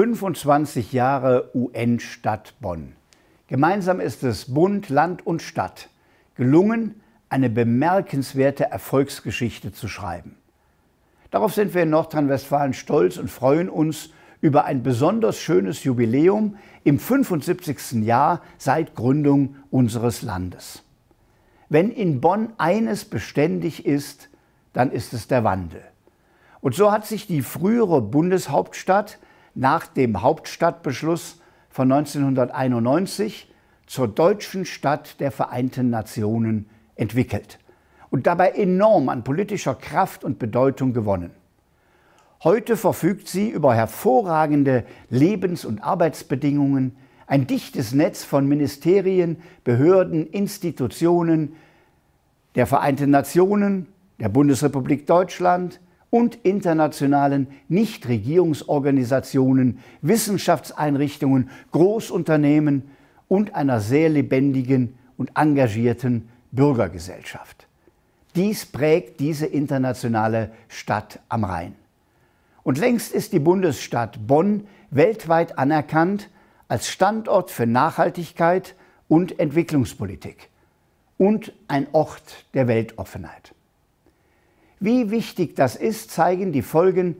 25 Jahre UN-Stadt Bonn. Gemeinsam ist es Bund, Land und Stadt gelungen, eine bemerkenswerte Erfolgsgeschichte zu schreiben. Darauf sind wir in Nordrhein-Westfalen stolz und freuen uns über ein besonders schönes Jubiläum im 75. Jahr seit Gründung unseres Landes. Wenn in Bonn eines beständig ist, dann ist es der Wandel. Und so hat sich die frühere Bundeshauptstadt nach dem Hauptstadtbeschluss von 1991 zur deutschen Stadt der Vereinten Nationen entwickelt und dabei enorm an politischer Kraft und Bedeutung gewonnen. Heute verfügt sie über hervorragende Lebens- und Arbeitsbedingungen, ein dichtes Netz von Ministerien, Behörden, Institutionen der Vereinten Nationen, der Bundesrepublik Deutschland, und internationalen Nichtregierungsorganisationen, Wissenschaftseinrichtungen, Großunternehmen und einer sehr lebendigen und engagierten Bürgergesellschaft. Dies prägt diese internationale Stadt am Rhein. Und längst ist die Bundesstadt Bonn weltweit anerkannt als Standort für Nachhaltigkeit und Entwicklungspolitik und ein Ort der Weltoffenheit. Wie wichtig das ist, zeigen die Folgen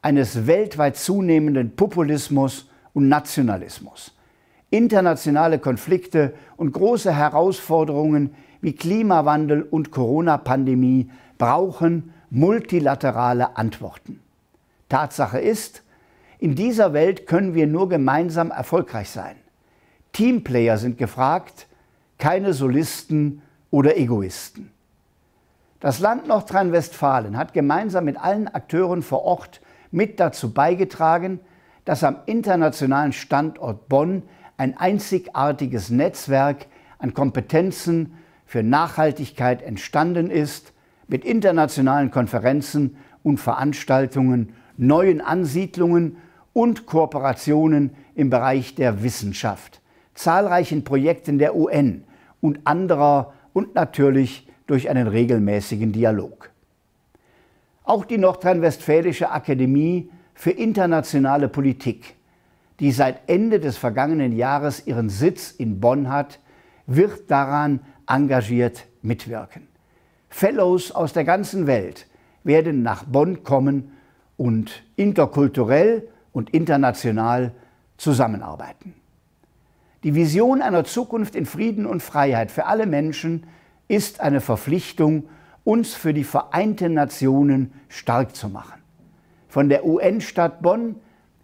eines weltweit zunehmenden Populismus und Nationalismus. Internationale Konflikte und große Herausforderungen wie Klimawandel und Corona-Pandemie brauchen multilaterale Antworten. Tatsache ist, in dieser Welt können wir nur gemeinsam erfolgreich sein. Teamplayer sind gefragt, keine Solisten oder Egoisten. Das Land Nordrhein-Westfalen hat gemeinsam mit allen Akteuren vor Ort mit dazu beigetragen, dass am internationalen Standort Bonn ein einzigartiges Netzwerk an Kompetenzen für Nachhaltigkeit entstanden ist, mit internationalen Konferenzen und Veranstaltungen, neuen Ansiedlungen und Kooperationen im Bereich der Wissenschaft, zahlreichen Projekten der UN und anderer und natürlich durch einen regelmäßigen Dialog. Auch die Nordrhein-Westfälische Akademie für internationale Politik, die seit Ende des vergangenen Jahres ihren Sitz in Bonn hat, wird daran engagiert mitwirken. Fellows aus der ganzen Welt werden nach Bonn kommen und interkulturell und international zusammenarbeiten. Die Vision einer Zukunft in Frieden und Freiheit für alle Menschen ist eine Verpflichtung, uns für die Vereinten Nationen stark zu machen. Von der UN-Stadt Bonn,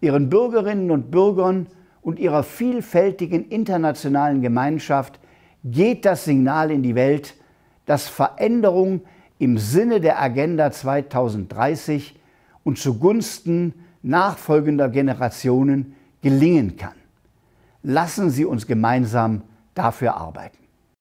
ihren Bürgerinnen und Bürgern und ihrer vielfältigen internationalen Gemeinschaft geht das Signal in die Welt, dass Veränderung im Sinne der Agenda 2030 und zugunsten nachfolgender Generationen gelingen kann. Lassen Sie uns gemeinsam dafür arbeiten.